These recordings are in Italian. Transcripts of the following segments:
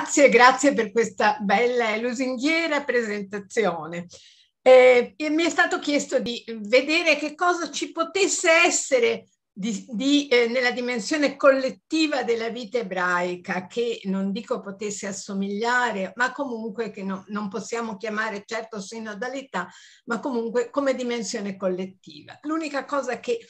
Grazie, grazie per questa bella e lusinghiera presentazione. Eh, mi è stato chiesto di vedere che cosa ci potesse essere di, di, eh, nella dimensione collettiva della vita ebraica, che non dico potesse assomigliare, ma comunque che no, non possiamo chiamare certo sinodalità, ma comunque come dimensione collettiva. L'unica cosa che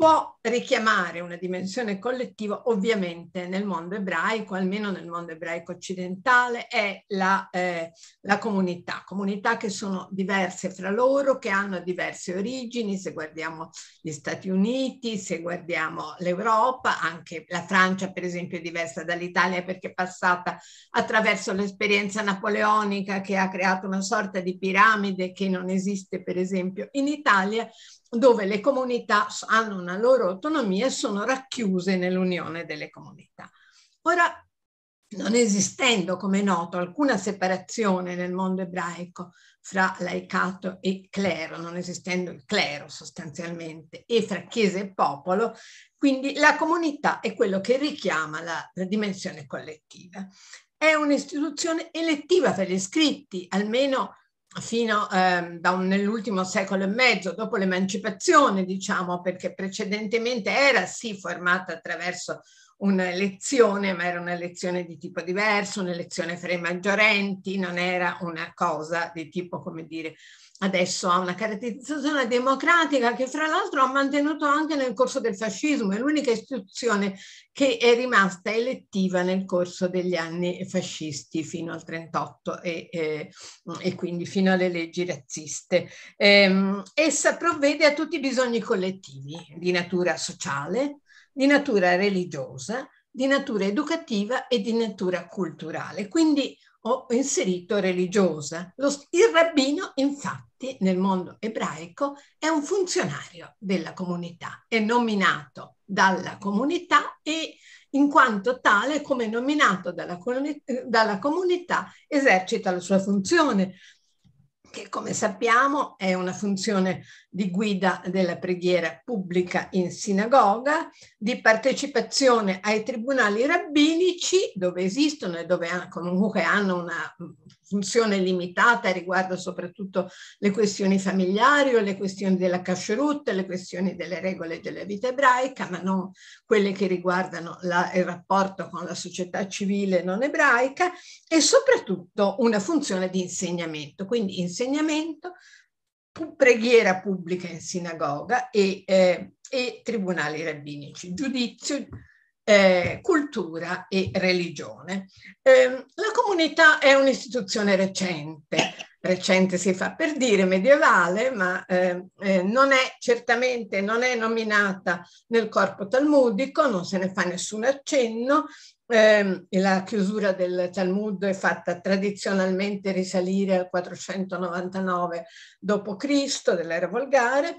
può richiamare una dimensione collettiva ovviamente nel mondo ebraico, almeno nel mondo ebraico occidentale, è la, eh, la, comunità, comunità che sono diverse fra loro, che hanno diverse origini, se guardiamo gli Stati Uniti, se guardiamo l'Europa, anche la Francia per esempio è diversa dall'Italia perché è passata attraverso l'esperienza napoleonica che ha creato una sorta di piramide che non esiste per esempio in Italia dove le comunità hanno una loro autonomia e sono racchiuse nell'unione delle comunità. Ora, non esistendo, come è noto, alcuna separazione nel mondo ebraico fra laicato e clero, non esistendo il clero sostanzialmente, e fra chiesa e popolo, quindi la comunità è quello che richiama la, la dimensione collettiva. È un'istituzione elettiva per gli iscritti, almeno fino eh, nell'ultimo secolo e mezzo, dopo l'emancipazione, diciamo, perché precedentemente era sì formata attraverso una lezione, ma era una lezione di tipo diverso, una lezione fra i maggiorenti, non era una cosa di tipo, come dire, adesso ha una caratterizzazione democratica che fra l'altro ha mantenuto anche nel corso del fascismo, è l'unica istituzione che è rimasta elettiva nel corso degli anni fascisti fino al 38 e, e, e quindi fino alle leggi razziste. Ehm, essa provvede a tutti i bisogni collettivi di natura sociale, di natura religiosa, di natura educativa e di natura culturale. Quindi ho inserito religiosa. il rabbino, infatti, nel mondo ebraico è un funzionario della comunità, è nominato dalla comunità e in quanto tale, come nominato dalla, dalla comunità, esercita la sua funzione che come sappiamo è una funzione di guida della preghiera pubblica in sinagoga, di partecipazione ai tribunali rabbinici dove esistono e dove comunque hanno una funzione limitata riguarda soprattutto le questioni familiari o le questioni della kashrut, le questioni delle regole della vita ebraica, ma non quelle che riguardano la, il rapporto con la società civile non ebraica e soprattutto una funzione di insegnamento, quindi insegnamento, preghiera pubblica in sinagoga e, eh, e tribunali rabbinici, giudizio eh, cultura e religione. Eh, la comunità è un'istituzione recente, recente si fa per dire medievale, ma ehm, eh, non è certamente non è nominata nel corpo talmudico, non se ne fa nessun accenno. Ehm, la chiusura del Talmud è fatta tradizionalmente risalire al 499 d.C., dell'era volgare,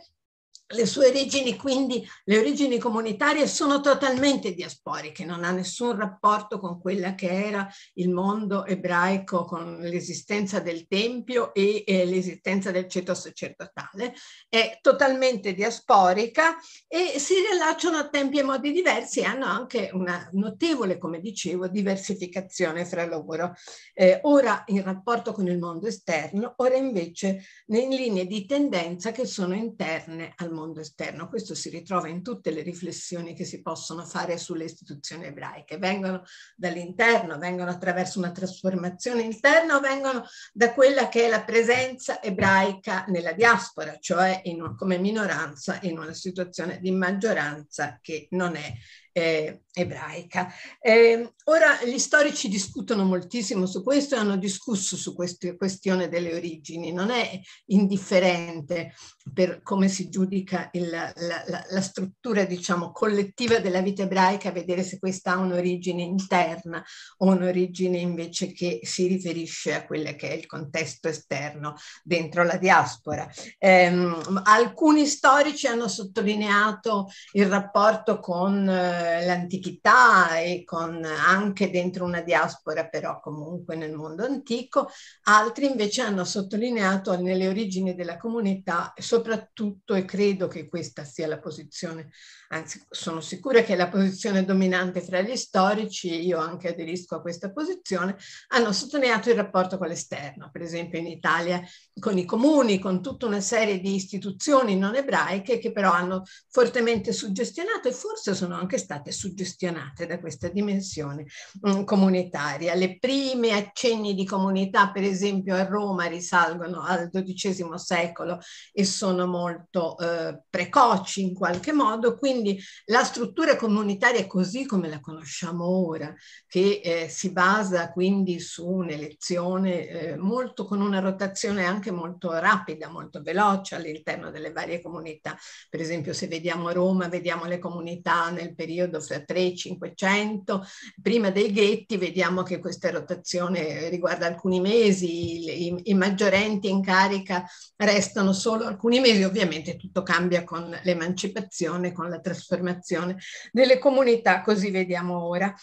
le sue origini, quindi le origini comunitarie, sono totalmente diasporiche, non ha nessun rapporto con quella che era il mondo ebraico, con l'esistenza del Tempio e, e l'esistenza del ceto sacerdotale. È totalmente diasporica e si rilacciano a tempi e modi diversi e hanno anche una notevole, come dicevo, diversificazione fra loro. Eh, ora in rapporto con il mondo esterno, ora invece in linee di tendenza che sono interne al mondo esterno. Questo si ritrova in tutte le riflessioni che si possono fare sulle istituzioni ebraiche. Vengono dall'interno, vengono attraverso una trasformazione interna, vengono da quella che è la presenza ebraica nella diaspora, cioè un, come minoranza in una situazione di maggioranza che non è eh, ebraica. Eh, ora gli storici discutono moltissimo su questo e hanno discusso su questa questione delle origini, non è indifferente per come si giudica il, la, la, la, struttura diciamo, collettiva della vita ebraica, vedere se questa ha un'origine interna o un'origine invece che si riferisce a quello che è il contesto esterno dentro la diaspora. Ehm, alcuni storici hanno sottolineato il rapporto con eh, l'antichità e con anche dentro una diaspora però comunque nel mondo antico, altri invece hanno sottolineato nelle origini della comunità soprattutto, e credo che questa sia la posizione, anzi sono sicura che è la posizione dominante tra gli storici, e io anche aderisco a questa posizione, hanno sottolineato il rapporto con l'esterno, per esempio in Italia con i comuni, con tutta una serie di istituzioni non ebraiche che però hanno fortemente suggestionato e forse sono anche state suggestionate da questa dimensione mm, comunitaria. Le prime accenni di comunità, per esempio a Roma, risalgono al XII secolo e sono molto eh, precoci in qualche modo, quindi la struttura comunitaria così come la conosciamo ora, che eh, si basa quindi su un'elezione eh, molto con una rotazione anche molto rapida, molto veloce all'interno delle varie comunità. Per esempio se vediamo Roma, vediamo le comunità nel periodo fra 3 e 500, prima dei ghetti vediamo che questa rotazione eh, riguarda alcuni mesi, i, i, i maggiorenti in carica restano solo alcuni alcuni mesi, ovviamente tutto cambia con l'emancipazione, con la trasformazione delle comunità, così vediamo ora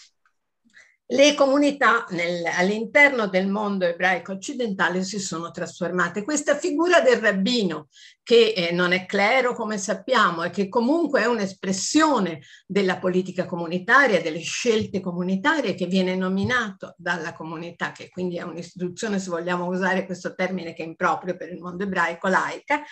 le comunità nel, all'interno del mondo ebraico occidentale si sono trasformate. Questa figura del rabbino, che eh, non è clero come sappiamo e che comunque è un'espressione della politica comunitaria, delle scelte comunitarie che viene nominato dalla comunità, che quindi è un'istituzione, se vogliamo usare questo termine che è improprio per il mondo ebraico, laica,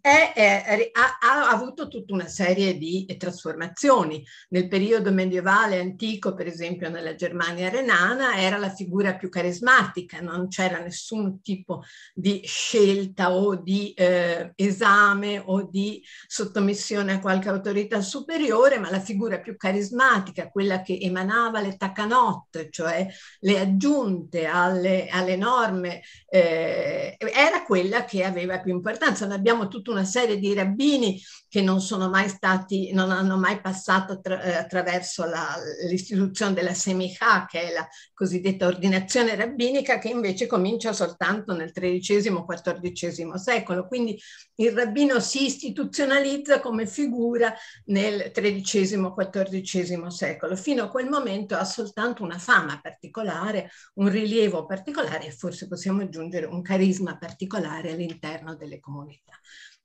è, è, ha, ha avuto tutta una serie di eh, trasformazioni. Nel periodo medievale antico, per esempio nella Germania ingegnere Nana era la figura più carismatica, non c'era nessun tipo di scelta o di eh, esame o di sottomissione a qualche autorità superiore, ma la figura più carismatica, quella che emanava le tacanotte, cioè le aggiunte alle, alle norme, eh, era quella che aveva più importanza. Noi abbiamo tutta una serie di rabbini che non sono mai stati, non hanno mai passato tra, eh, attraverso la, l'istituzione della semicha, che è la cosiddetta ordinazione rabbinica, che invece comincia soltanto nel XIII-XIV secolo. Quindi il rabbino si istituzionalizza come figura nel XIII-XIV secolo. Fino a quel momento ha soltanto una fama particolare, un rilievo particolare e forse possiamo aggiungere un carisma particolare all'interno delle comunità.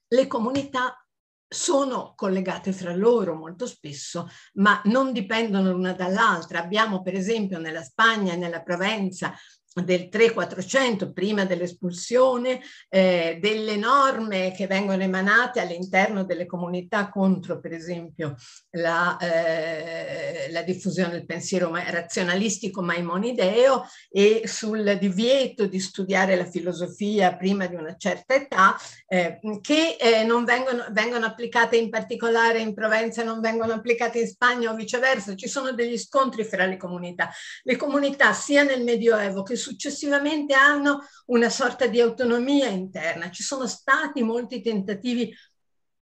Le comunità sono collegate fra loro molto spesso, ma non dipendono l'una dall'altra. Abbiamo per esempio nella Spagna e nella Provenza del 3-400 prima dell'espulsione, eh, delle norme che vengono emanate all'interno delle comunità contro per esempio la, eh, la diffusione del pensiero razionalistico maimonideo e sul divieto di studiare la filosofia prima di una certa età eh, che eh, non vengono, vengono applicate in particolare in Provenza, non vengono applicate in Spagna o viceversa, ci sono degli scontri fra le comunità. Le comunità sia nel Medioevo che successivamente hanno una sorta di autonomia interna. Ci sono stati molti tentativi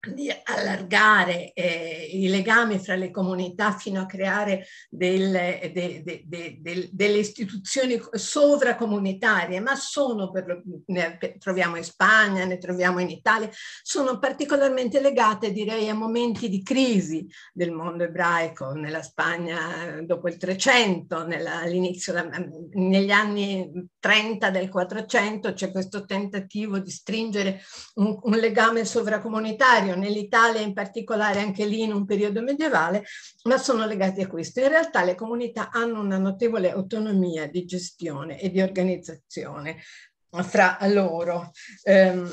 di allargare eh, i legami fra le comunità fino a creare delle, de, de, de, delle istituzioni sovracomunitarie, ma sono, per, ne troviamo in Spagna, ne troviamo in Italia, sono particolarmente legate direi a momenti di crisi del mondo ebraico, nella Spagna eh, dopo il 300, nella, all'inizio, negli anni 30 del 400 c'è questo tentativo di stringere un, un legame sovracomunitario contrario, nell'Italia in particolare anche lì in un periodo medievale, ma sono legati a questo. In realtà le comunità hanno una notevole autonomia di gestione e di organizzazione fra loro. Um,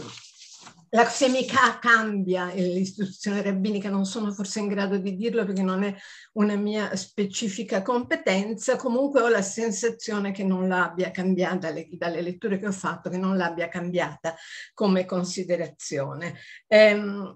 la semica cambia l'istituzione rabbinica, non sono forse in grado di dirlo perché non è una mia specifica competenza, comunque ho la sensazione che non l'abbia cambiata, dalle letture che ho fatto, che non l'abbia cambiata come considerazione. Ehm,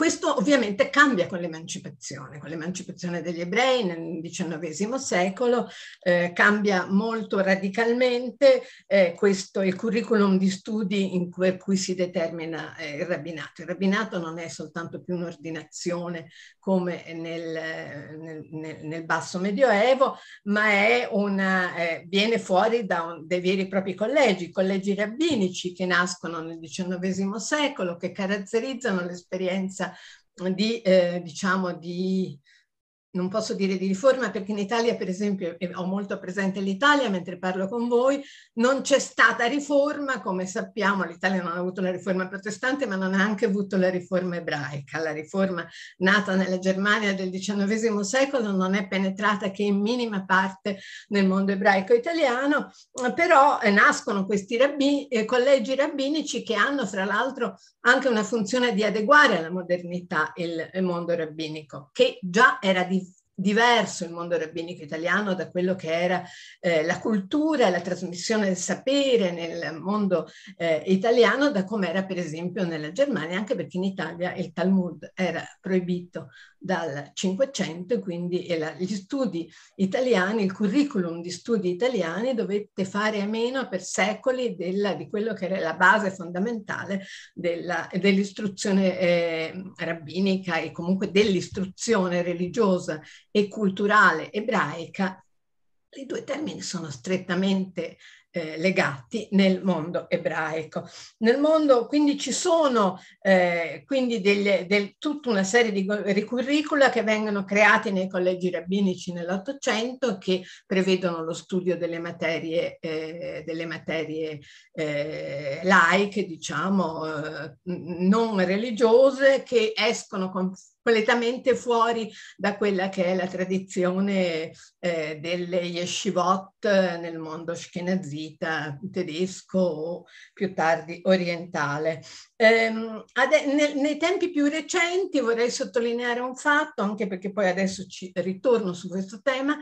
Questo ovviamente cambia con l'emancipazione, con l'emancipazione degli ebrei nel XIX secolo, eh, cambia molto radicalmente eh, questo, il curriculum di studi in cui, cui si determina eh, il rabbinato. Il rabbinato non è soltanto più un'ordinazione come nel, nel, nel, nel basso medioevo, ma è una, eh, viene fuori da un, dei veri e propri collegi, collegi rabbinici che nascono nel XIX secolo, che caratterizzano l'esperienza di, eh, diciamo, di non posso dire di riforma perché in Italia, per esempio, ho molto presente l'Italia mentre parlo con voi, non c'è stata riforma, come sappiamo l'Italia non ha avuto la riforma protestante ma non ha anche avuto la riforma ebraica. La riforma nata nella Germania del XIX secolo non è penetrata che in minima parte nel mondo ebraico italiano, però eh, nascono questi rabbini, eh, collegi rabbinici che hanno fra l'altro anche una funzione di adeguare alla modernità il mondo rabbinico, che già era di diverso il mondo rabbinico italiano da quello che era eh, la cultura, la trasmissione del sapere nel mondo eh, italiano da come era per esempio nella Germania, anche perché in Italia il Talmud era proibito dal 500 e quindi gli studi italiani, il curriculum di studi italiani dovette fare a meno per secoli della, di quello che era la base fondamentale dell'istruzione eh, rabbinica e comunque dell'istruzione religiosa e culturale ebraica, i due termini sono strettamente eh, legati nel mondo ebraico. Nel mondo quindi ci sono eh, quindi delle, del, tutta una serie di, di curricula che vengono creati nei collegi rabbinici nell'Ottocento che prevedono lo studio delle materie, eh, delle materie eh, laiche, diciamo, eh, non religiose, che escono con completamente fuori da quella che è la tradizione eh, delle yeshivot eh, nel mondo shkenazita tedesco o più tardi orientale. Ehm, ade- ne- nei tempi più recenti vorrei sottolineare un fatto, anche perché poi adesso ci ritorno su questo tema,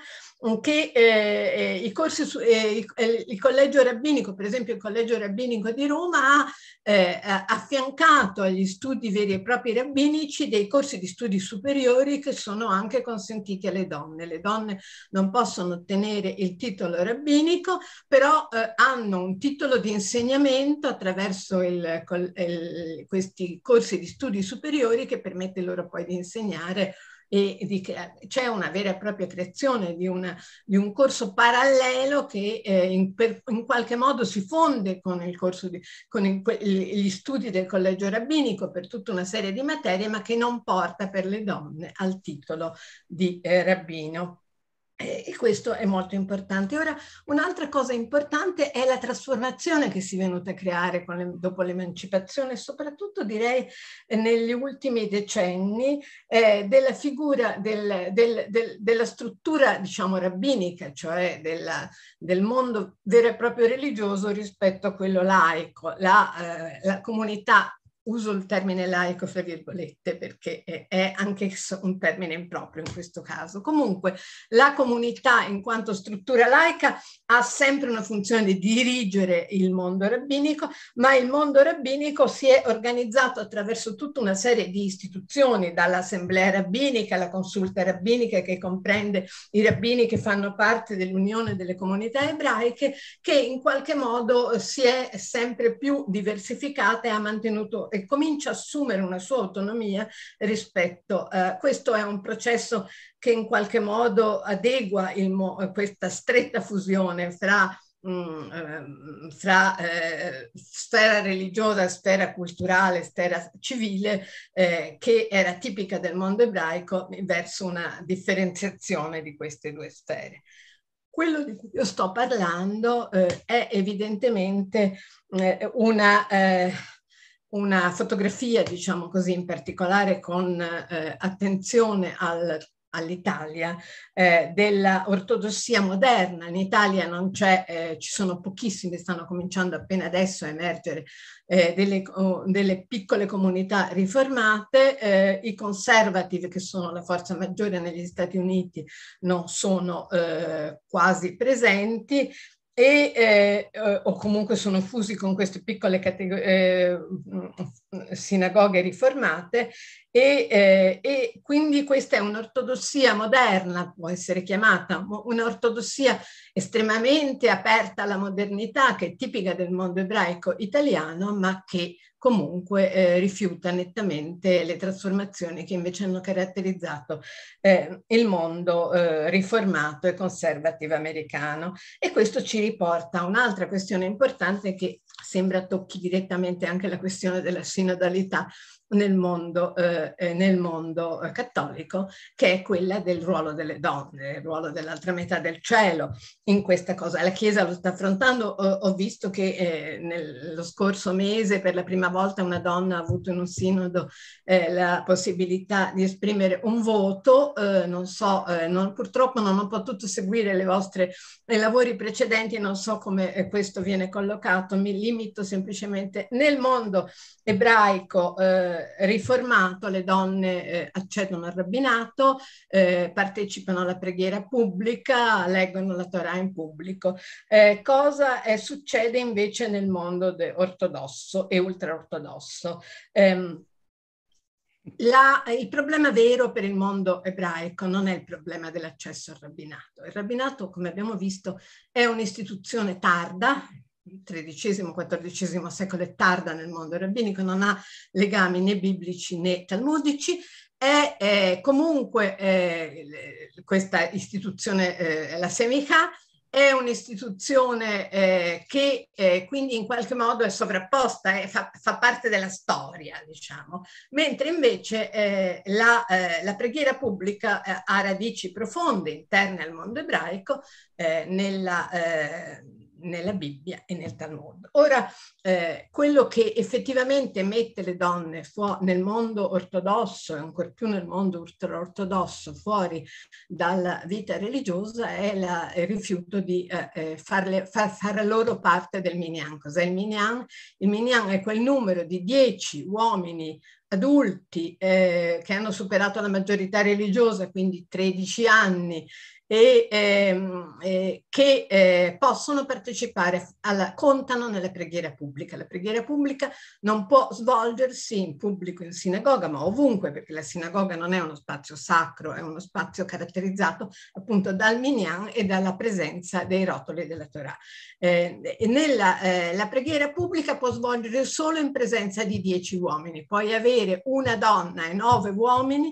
che eh, eh i corsi su, eh, il, collegio rabbinico, per esempio il collegio rabbinico di Roma, ha eh, affiancato agli studi veri e propri rabbinici dei corsi di studi superiori che sono anche consentiti alle donne. Le donne non possono ottenere il titolo rabbinico, però eh, hanno un titolo di insegnamento attraverso il, il eh, questi corsi di studi superiori che permette loro poi di insegnare e di c'è una vera e propria creazione di, una, di un corso parallelo che eh, in, per, in, qualche modo si fonde con, il corso di, con il, gli studi del collegio rabbinico per tutta una serie di materie, ma che non porta per le donne al titolo di eh, rabbino. E questo è molto importante. Ora, un'altra cosa importante è la trasformazione che si è venuta a creare le, dopo l'emancipazione, soprattutto direi eh, negli ultimi decenni, eh, della figura del, del, del, della struttura, diciamo, rabbinica, cioè della, del mondo vero e proprio religioso rispetto a quello laico. La, eh, la comunità uso il termine laico fra virgolette perché è anch'esso un termine improprio in questo caso. Comunque la comunità in quanto struttura laica ha sempre una funzione di dirigere il mondo rabbinico, ma il mondo rabbinico si è organizzato attraverso tutta una serie di istituzioni, dall'assemblea rabbinica la consulta rabbinica che comprende i rabbini che fanno parte dell'Unione delle comunità ebraiche, che in qualche modo eh, si è sempre più diversificata e ha mantenuto e comincia a assumere una sua autonomia rispetto a eh, questo è un processo che in qualche modo adegua il, questa stretta fusione fra mh, mm, ehm, fra eh, sfera religiosa, sfera culturale, sfera civile, eh, che era tipica del mondo ebraico, verso una differenziazione di queste due sfere. Quello di cui io sto parlando eh, è evidentemente eh, una eh, una fotografia, diciamo così, in particolare con eh, attenzione al, all'Italia, eh, dell'ortodossia moderna. In Italia non c'è, eh, ci sono pochissime, stanno cominciando appena adesso a emergere eh, delle, oh, delle, piccole comunità riformate, eh, i conservative che sono la forza maggiore negli Stati Uniti non sono eh, quasi presenti e, eh, eh, o comunque sono fusi con queste piccole eh, sinagoghe riformate e, eh, e, quindi questa è un'ortodossia moderna, può essere chiamata un'ortodossia estremamente aperta alla modernità che è tipica del mondo ebraico italiano ma che comunque eh, rifiuta nettamente le trasformazioni che invece hanno caratterizzato eh, il mondo eh, riformato e conservativo americano. E questo ci riporta a un'altra questione importante che sembra tocchi direttamente anche la questione della sinodalità, nel mondo, eh, nel mondo eh, cattolico, che è quella del ruolo delle donne, il ruolo dell'altra metà del cielo in questa cosa. La Chiesa lo sta affrontando, ho, visto che eh, nello scorso mese per la prima volta una donna ha avuto in un sinodo eh, la possibilità di esprimere un voto, eh, non so, eh, non, purtroppo non ho potuto seguire le vostre, i lavori precedenti, non so come questo viene collocato, mi limito semplicemente nel mondo ebraico. Eh, eh, riformato, le donne eh, accedono al rabbinato, eh, partecipano alla preghiera pubblica, leggono la Torah in pubblico. Eh, cosa eh, succede invece nel mondo ortodosso e ultraortodosso? Ehm, la, il problema vero per il mondo ebraico non è il problema dell'accesso al rabbinato. Il rabbinato, come abbiamo visto, è un'istituzione tarda, XIII-XIV secolo è tarda nel mondo rabbinico, non ha legami né biblici né talmudici, è, è comunque è, eh, questa istituzione, eh, la Semicha, è un'istituzione eh, che eh, quindi in qualche modo è sovrapposta e fa, fa, parte della storia, diciamo, mentre invece eh, la, eh, la, preghiera pubblica eh, ha radici profonde interne al mondo ebraico nella nella Bibbia e nel Talmud. Ora, eh, quello che effettivamente mette le donne nel mondo ortodosso e ancora più nel mondo ultraortodosso fuori dalla vita religiosa è la, il rifiuto di eh, eh farle, far, far loro parte del Minyan. Cos'è il Minyan? Il Minyan è quel numero di dieci uomini adulti eh, che hanno superato la maggiorità religiosa, quindi 13 anni, e, ehm, eh, che eh, possono partecipare, alla, contano nella preghiera pubblica. La preghiera pubblica non può svolgersi in pubblico in sinagoga, ma ovunque, perché la sinagoga non è uno spazio sacro, è uno spazio caratterizzato appunto dal minyan e dalla presenza dei rotoli della Torah. Eh, nella, eh, la preghiera pubblica può svolgersi solo in presenza di dieci uomini, puoi avere una donna e nove uomini,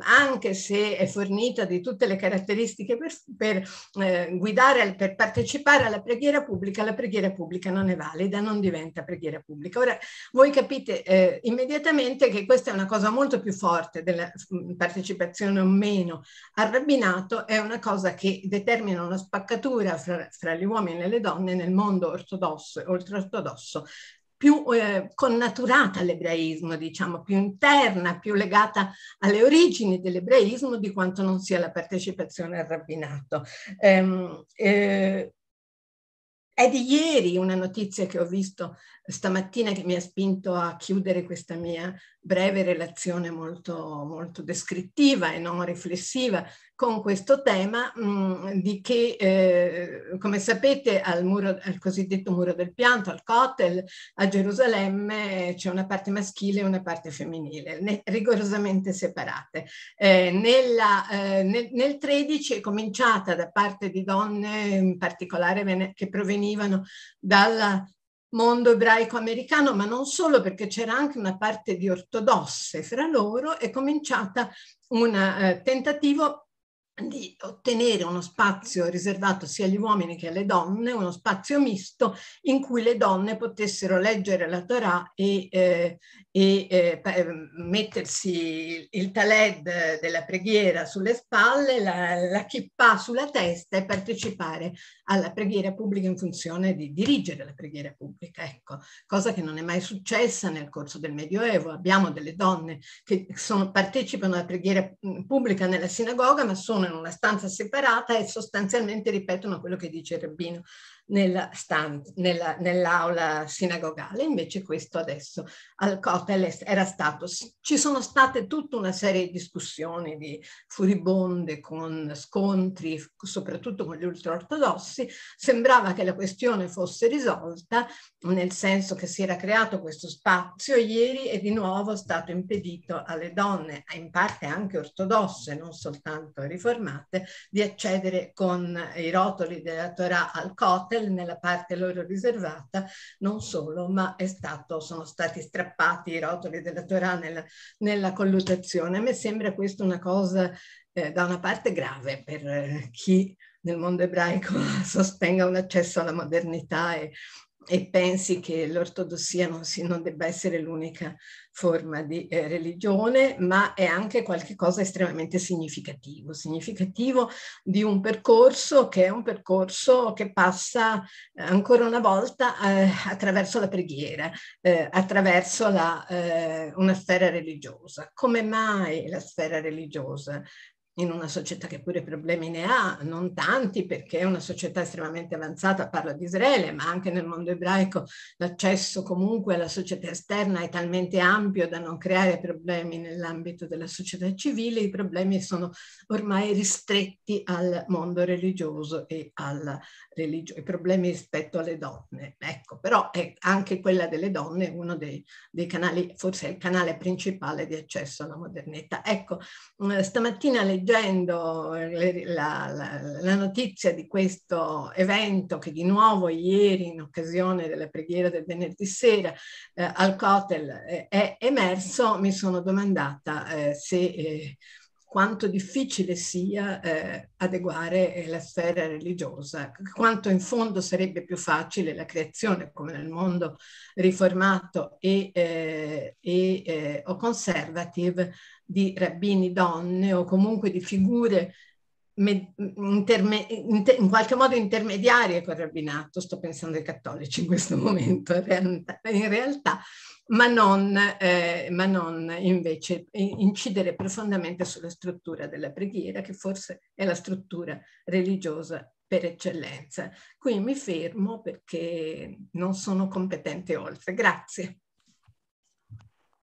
anche se è fornita di tutte le caratteristiche per, per eh, guidare, per partecipare alla preghiera pubblica, la preghiera pubblica non è valida, non diventa preghiera pubblica. Ora voi capite eh, immediatamente che questa è una cosa molto più forte della mm, partecipazione o meno al rabbinato, è una cosa che determina una spaccatura fra, fra gli uomini e le donne nel mondo ortodosso e oltreortodosso più eh, connaturata all'ebraismo, diciamo, più interna, più legata alle origini dell'ebraismo di quanto non sia la partecipazione al rabbinato. Eh, eh, è di ieri una notizia che ho visto stamattina che mi ha spinto a chiudere questa mia breve relazione molto, molto descrittiva e non riflessiva con questo tema mh, mm, di che, eh, come sapete, al, muro, al, cosiddetto muro del pianto, al Kotel, a Gerusalemme eh, c'è una parte maschile e una parte femminile, ne, rigorosamente separate. Eh, nella, eh, nel, nel 13 è cominciata da parte di donne, in particolare che provenivano dalla mondo ebraico-americano, ma non solo, perché c'era anche una parte di ortodosse fra loro, è cominciata un eh, tentativo di ottenere uno spazio riservato sia agli uomini che alle donne, uno spazio misto in cui le donne potessero leggere la Torah e, eh, e eh, ehm, mettersi il taled della preghiera sulle spalle, la, la kippah sulla testa e partecipare alla preghiera pubblica in funzione di dirigere la preghiera pubblica, ecco, cosa che non è mai successa nel corso del Medioevo. Abbiamo delle donne che sono, partecipano alla preghiera pubblica nella sinagoga, ma sono in una stanza separata e sostanzialmente ripetono quello che dice il rabbino nella stanza, nella, nell'aula sinagogale, invece questo adesso al Kotel era stato, ci sono state tutta una serie di discussioni di furibonde con scontri, soprattutto con gli ultraortodossi, sembrava che la questione fosse risolta, nel senso che si era creato questo spazio ieri e di nuovo è stato impedito alle donne, in parte anche ortodosse, non soltanto riformate, di accedere con i rotoli della Torah al Kotel Israele nella parte loro riservata, non solo, ma stato, sono stati strappati i rotoli della Torah nella, nella colluttazione. A me sembra questa una cosa eh, da una parte grave per eh, chi nel mondo ebraico sostenga un accesso alla modernità e e pensi che l'ortodossia non, si, non debba essere l'unica forma di eh, religione, ma è anche qualcosa estremamente significativo, significativo di un percorso che è un percorso che passa eh, ancora una volta eh, attraverso la preghiera, eh, attraverso la, eh, una sfera religiosa. Come mai la sfera religiosa? in una società che pure problemi ne ha, non tanti perché è una società estremamente avanzata, parlo di Israele, ma anche nel mondo ebraico l'accesso comunque alla società esterna è talmente ampio da non creare problemi nell'ambito della società civile, i problemi sono ormai ristretti al mondo religioso e al religiosi, i problemi rispetto alle donne. Ecco, però anche quella delle donne è uno dei, dei, canali, forse è il canale principale di accesso alla modernità. Ecco, mm, stamattina leggendo eh, la, la, la notizia di questo evento che di nuovo ieri in occasione della preghiera del venerdì sera eh, al Cotel eh, è emerso, mi sono domandata eh, se eh, quanto difficile sia eh, adeguare eh, la sfera religiosa, ecco, quanto in fondo sarebbe più facile la creazione, come nel mondo riformato e, eh, e eh, o conservative, di rabbini donne o comunque di figure interme, inter, in qualche modo intermediarie col rabbinato, sto pensando ai cattolici in questo momento, in realtà, ma non, eh, ma non invece incidere profondamente sulla struttura della preghiera, che forse è la struttura religiosa per eccellenza. Qui mi fermo perché non sono competente oltre. Grazie.